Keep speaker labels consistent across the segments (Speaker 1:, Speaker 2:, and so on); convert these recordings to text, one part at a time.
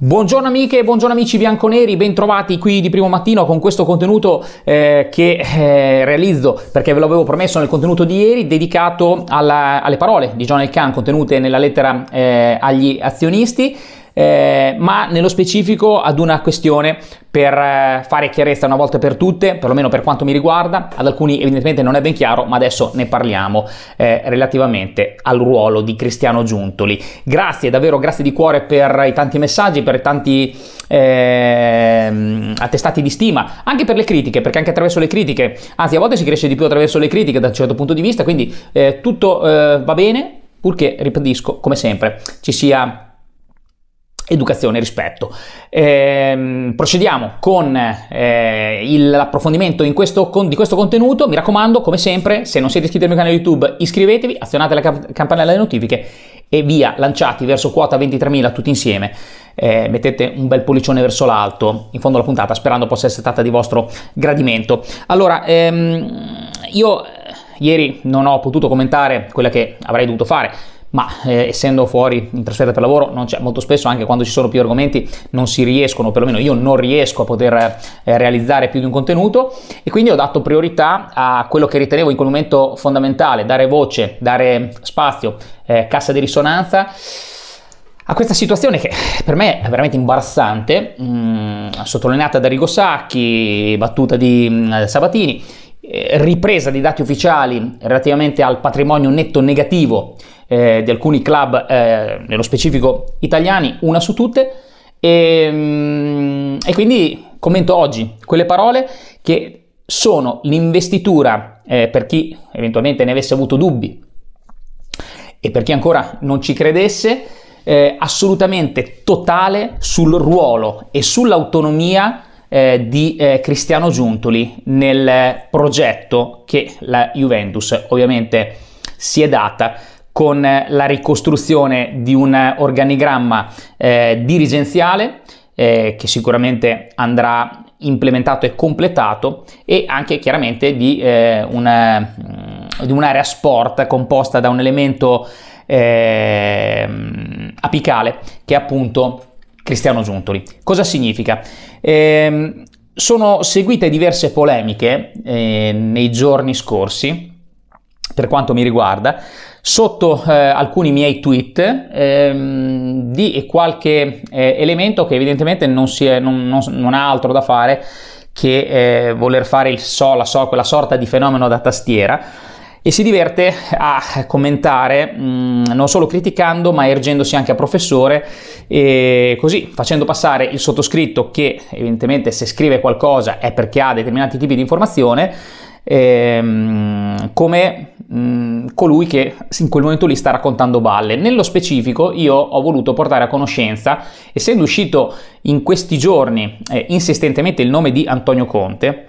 Speaker 1: Buongiorno amiche e buongiorno amici bianconeri, bentrovati qui di primo mattino con questo contenuto eh, che eh, realizzo perché ve l'avevo promesso nel contenuto di ieri dedicato alla, alle parole di John Elkann contenute nella lettera eh, agli azionisti eh, ma nello specifico ad una questione per eh, fare chiarezza una volta per tutte, perlomeno per quanto mi riguarda, ad alcuni evidentemente non è ben chiaro, ma adesso ne parliamo eh, relativamente al ruolo di Cristiano Giuntoli. Grazie, davvero grazie di cuore per i tanti messaggi, per i tanti eh, attestati di stima, anche per le critiche, perché anche attraverso le critiche, anzi a volte si cresce di più attraverso le critiche da un certo punto di vista, quindi eh, tutto eh, va bene, purché, ripetisco, come sempre, ci sia Educazione e rispetto. Eh, procediamo con eh, il, l'approfondimento questo, con, di questo contenuto. Mi raccomando, come sempre, se non siete iscritti al mio canale YouTube, iscrivetevi, azionate la camp- campanella delle notifiche e via, lanciati verso quota 23.000 tutti insieme. Eh, mettete un bel pollicione verso l'alto in fondo alla puntata, sperando possa essere stata di vostro gradimento. Allora, ehm, io eh, ieri non ho potuto commentare quella che avrei dovuto fare ma eh, essendo fuori in trasferta per lavoro non c'è molto spesso anche quando ci sono più argomenti non si riescono, perlomeno io non riesco a poter eh, realizzare più di un contenuto e quindi ho dato priorità a quello che ritenevo in quel momento fondamentale, dare voce, dare spazio, eh, cassa di risonanza a questa situazione che per me è veramente imbarazzante, mh, mm, sottolineata da Rigo Sacchi, battuta di mh, mm, Sabatini, eh, ripresa di dati ufficiali relativamente al patrimonio netto negativo eh, di alcuni club, eh, nello specifico italiani, una su tutte. E, ehm, e, quindi commento oggi quelle parole che sono l'investitura eh, per chi eventualmente ne avesse avuto dubbi e per chi ancora non ci credesse, eh, assolutamente totale sul ruolo e sull'autonomia eh, di eh, Cristiano Giuntoli nel progetto che la Juventus ovviamente si è data con eh, la ricostruzione di un organigramma eh, dirigenziale eh, che sicuramente andrà implementato e completato e anche chiaramente di, eh, una, mm, di un'area sport composta da un elemento ehm, apicale che è appunto Cristiano Giuntoli. Cosa significa? Ehm, sono seguite diverse polemiche eh, nei giorni scorsi per quanto mi riguarda, sotto eh, alcuni miei tweet ehm, di qualche eh, elemento che evidentemente non, è, non, non, non, ha altro da fare che eh, voler fare il so, la so, quella sorta di fenomeno da tastiera e si diverte a commentare mh, mm, non solo criticando ma ergendosi anche a professore e così facendo passare il sottoscritto che evidentemente se scrive qualcosa è perché ha determinati tipi di informazione ehm, come Mm, colui che in quel momento lì sta raccontando balle. Nello specifico io ho voluto portare a conoscenza, essendo uscito in questi giorni eh, insistentemente il nome di Antonio Conte,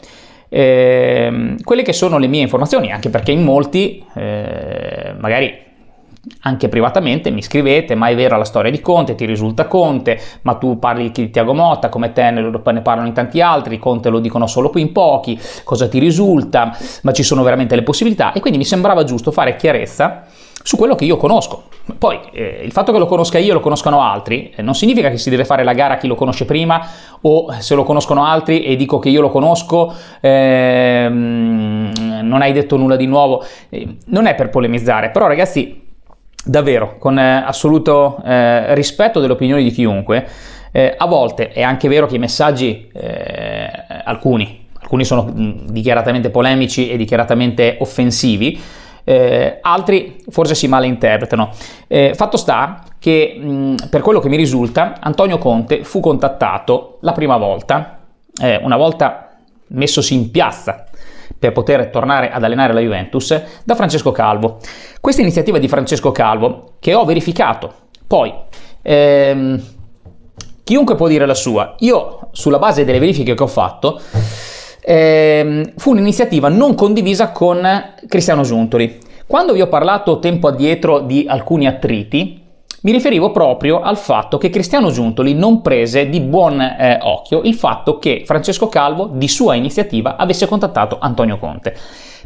Speaker 1: eh, quelle che sono le mie informazioni, anche perché in molti eh, magari anche privatamente mi scrivete ma è vera la storia di Conte, ti risulta Conte, ma tu parli di Tiago Motta, come te ne parlano in tanti altri, Conte lo dicono solo qui in pochi, cosa ti risulta, ma ci sono veramente le possibilità e quindi mi sembrava giusto fare chiarezza su quello che io conosco. Poi eh, il fatto che lo conosca io e lo conoscano altri eh, non significa che si deve fare la gara a chi lo conosce prima o se lo conoscono altri e dico che io lo conosco ehm, non hai detto nulla di nuovo. Eh, non è per polemizzare, però ragazzi davvero, con eh, assoluto eh, rispetto delle opinioni di chiunque, eh, a volte è anche vero che i messaggi, eh, alcuni, alcuni sono dichiaratamente polemici e dichiaratamente offensivi, eh, altri forse si malinterpretano. Eh, fatto sta che, mh, per quello che mi risulta, Antonio Conte fu contattato la prima volta, una volta messosi in piazza per poter tornare ad allenare la Juventus da Francesco Calvo. Questa iniziativa di Francesco Calvo che ho verificato. Poi ehm, chiunque può dire la sua. Io sulla base delle verifiche che ho fatto ehm, fu un'iniziativa non condivisa con Cristiano Giuntoli. Quando vi ho parlato tempo addietro di alcuni attriti, mi riferivo proprio al fatto che Cristiano Giuntoli non prese di buon eh, occhio il fatto che Francesco Calvo, di sua iniziativa, avesse contattato Antonio Conte.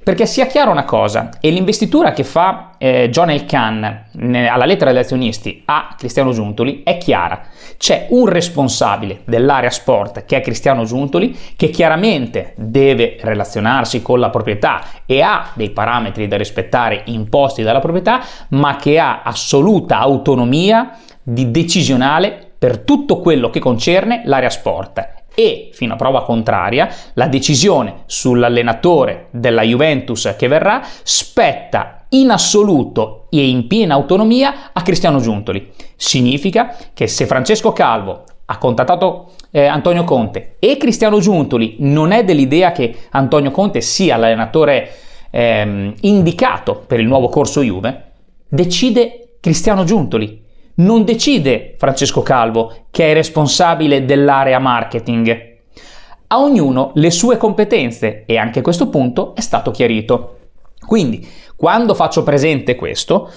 Speaker 1: Perché sia chiara una cosa, e l'investitura che fa eh, John Elkann alla lettera degli azionisti a Cristiano Giuntoli è chiara. C'è un responsabile dell'area sport che è Cristiano Giuntoli che chiaramente deve relazionarsi con la proprietà e ha dei parametri da rispettare imposti dalla proprietà, ma che ha assoluta autonomia di decisionale per tutto quello che concerne l'area sport e, fino a prova contraria, la decisione sull'allenatore della Juventus che verrà spetta in assoluto e in piena autonomia a Cristiano Giuntoli. Significa che se Francesco Calvo ha contattato eh, Antonio Conte e Cristiano Giuntoli non è dell'idea che Antonio Conte sia l'allenatore ehm, indicato per il nuovo corso Juve, decide Cristiano Giuntoli non decide Francesco Calvo, che è responsabile dell'area marketing. A ognuno le sue competenze e anche questo punto è stato chiarito. Quindi, quando faccio presente questo,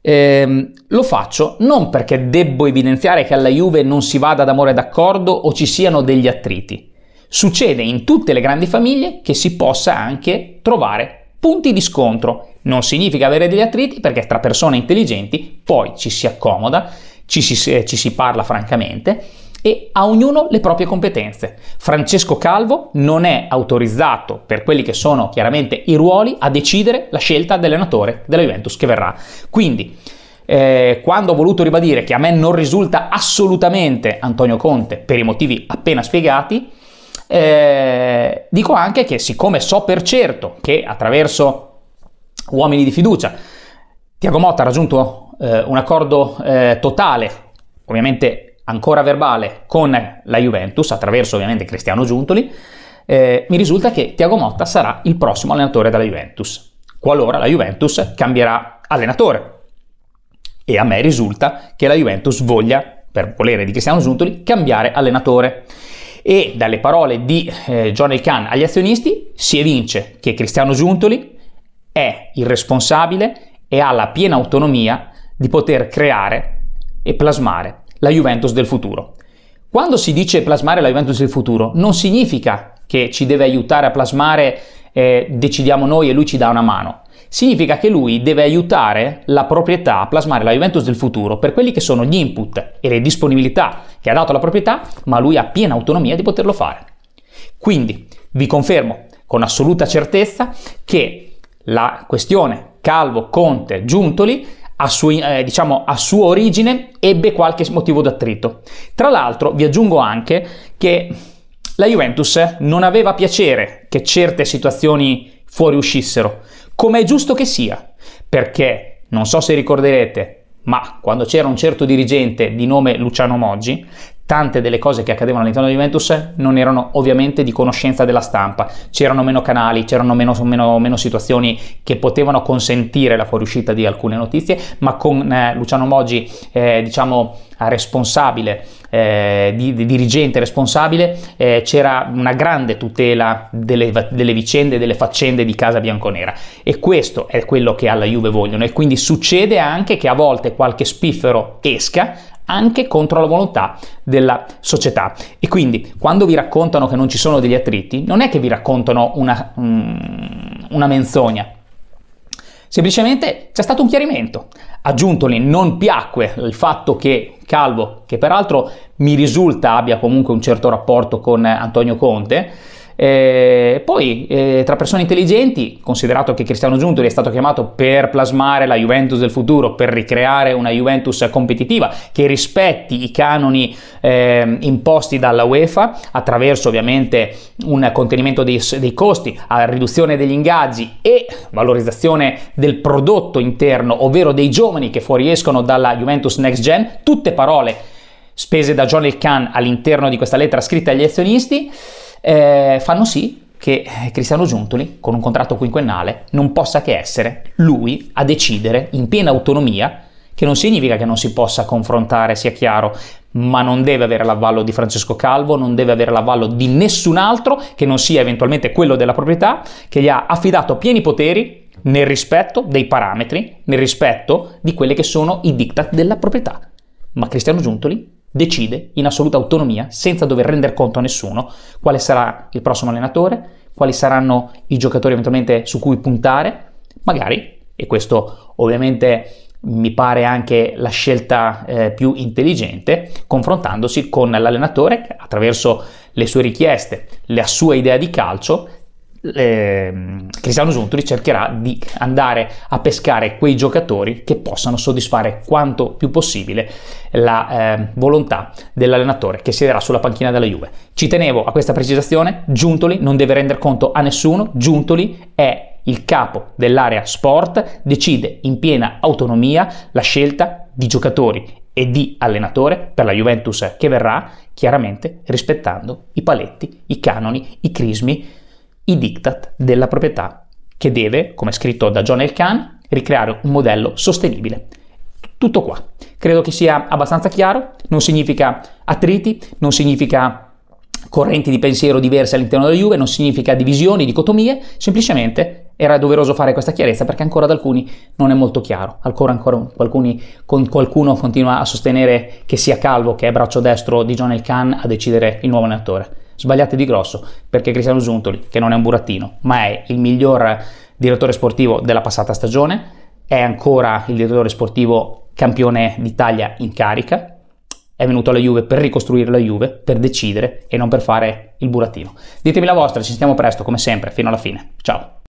Speaker 1: ehm, lo faccio non perché debbo evidenziare che alla Juve non si vada d'amore d'accordo o ci siano degli attriti. Succede in tutte le grandi famiglie che si possa anche trovare punti di scontro. Non significa avere degli attriti perché tra persone intelligenti poi ci si accomoda, ci si, eh, ci si parla francamente e a ognuno le proprie competenze. Francesco Calvo non è autorizzato per quelli che sono chiaramente i ruoli a decidere la scelta dell'allenatore della Juventus che verrà. Quindi eh, quando ho voluto ribadire che a me non risulta assolutamente Antonio Conte per i motivi appena spiegati, eh, dico anche che siccome so per certo che attraverso uomini di fiducia Tiago Motta ha raggiunto eh, un accordo eh, totale, ovviamente ancora verbale, con la Juventus, attraverso ovviamente Cristiano Giuntoli, eh, mi risulta che Tiago Motta sarà il prossimo allenatore della Juventus, qualora la Juventus cambierà allenatore. E a me risulta che la Juventus voglia, per volere di Cristiano Giuntoli, cambiare allenatore. E dalle parole di eh, John Elkan agli azionisti si evince che Cristiano Giuntoli è il responsabile e ha la piena autonomia di poter creare e plasmare la Juventus del futuro. Quando si dice plasmare la Juventus del futuro, non significa che ci deve aiutare a plasmare, eh, decidiamo noi e lui ci dà una mano. Significa che lui deve aiutare la proprietà a plasmare la Juventus del futuro per quelli che sono gli input e le disponibilità che ha dato la proprietà, ma lui ha piena autonomia di poterlo fare. Quindi vi confermo con assoluta certezza che la questione Calvo, Conte, Giuntoli a, suo, eh, diciamo, a sua origine ebbe qualche motivo d'attrito. Tra l'altro vi aggiungo anche che la Juventus non aveva piacere che certe situazioni fuoriuscissero, come è giusto che sia, perché non so se ricorderete, ma quando c'era un certo dirigente di nome Luciano Moggi, tante delle cose che accadevano all'interno della Juventus non erano ovviamente di conoscenza della stampa, c'erano meno canali, c'erano meno, meno, meno situazioni che potevano consentire la fuoriuscita di alcune notizie, ma con eh, Luciano Moggi, eh, diciamo, responsabile, eh, di, di, dirigente responsabile, eh, c'era una grande tutela delle, delle vicende, delle faccende di Casa Bianconera e questo è quello che alla Juve vogliono e quindi succede anche che a volte qualche spiffero esca, anche contro la volontà della società. E quindi quando vi raccontano che non ci sono degli attriti, non è che vi raccontano una, mm, una menzogna, Semplicemente c'è stato un chiarimento. Aggiuntoli non piacque il fatto che Calvo, che peraltro mi risulta abbia comunque un certo rapporto con Antonio Conte, eh, poi eh, tra persone intelligenti, considerato che Cristiano Giuntoli è stato chiamato per plasmare la Juventus del futuro, per ricreare una Juventus competitiva che rispetti i canoni eh, imposti dalla UEFA attraverso ovviamente un contenimento dei, dei costi, riduzione degli ingaggi e valorizzazione del prodotto interno, ovvero dei giovani che fuoriescono dalla Juventus Next Gen, tutte parole spese da John Elkann all'interno di questa lettera scritta agli azionisti eh, fanno sì che eh, Cristiano Giuntoli, con un contratto quinquennale, non possa che essere lui a decidere in piena autonomia, che non significa che non si possa confrontare, sia chiaro, ma non deve avere l'avallo di Francesco Calvo, non deve avere l'avallo di nessun altro che non sia eventualmente quello della proprietà, che gli ha affidato pieni poteri nel rispetto dei parametri, nel rispetto di quelli che sono i diktat della proprietà. Ma Cristiano Giuntoli decide in assoluta autonomia, senza dover rendere conto a nessuno, quale sarà il prossimo allenatore, quali saranno i giocatori eventualmente su cui puntare, magari, e questo ovviamente mi pare anche la scelta eh, più intelligente, confrontandosi con l'allenatore che attraverso le sue richieste, la sua idea di calcio, eh, Cristiano Giuntoli cercherà di andare a pescare quei giocatori che possano soddisfare quanto più possibile la eh, volontà dell'allenatore che siederà sulla panchina della Juve. Ci tenevo a questa precisazione, Giuntoli non deve rendere conto a nessuno, Giuntoli è il capo dell'area sport, decide in piena autonomia la scelta di giocatori e di allenatore per la Juventus che verrà, chiaramente rispettando i paletti, i canoni, i crismi i diktat della proprietà, che deve, come scritto da John Elkann, ricreare un modello sostenibile. Tutto qua. Credo che sia abbastanza chiaro, non significa attriti, non significa correnti di pensiero diverse all'interno della Juve, non significa divisioni, dicotomie, semplicemente era doveroso fare questa chiarezza perché ancora ad alcuni non è molto chiaro, ancora, ancora alcuni, con, qualcuno continua a sostenere che sia Calvo, che è braccio destro di John Elkann, a decidere il nuovo allenatore sbagliate di grosso perché Cristiano Giuntoli, che non è un burattino, ma è il miglior direttore sportivo della passata stagione, è ancora il direttore sportivo campione d'Italia in carica, è venuto alla Juve per ricostruire la Juve, per decidere e non per fare il burattino. Ditemi la vostra, ci sentiamo presto come sempre, fino alla fine. Ciao!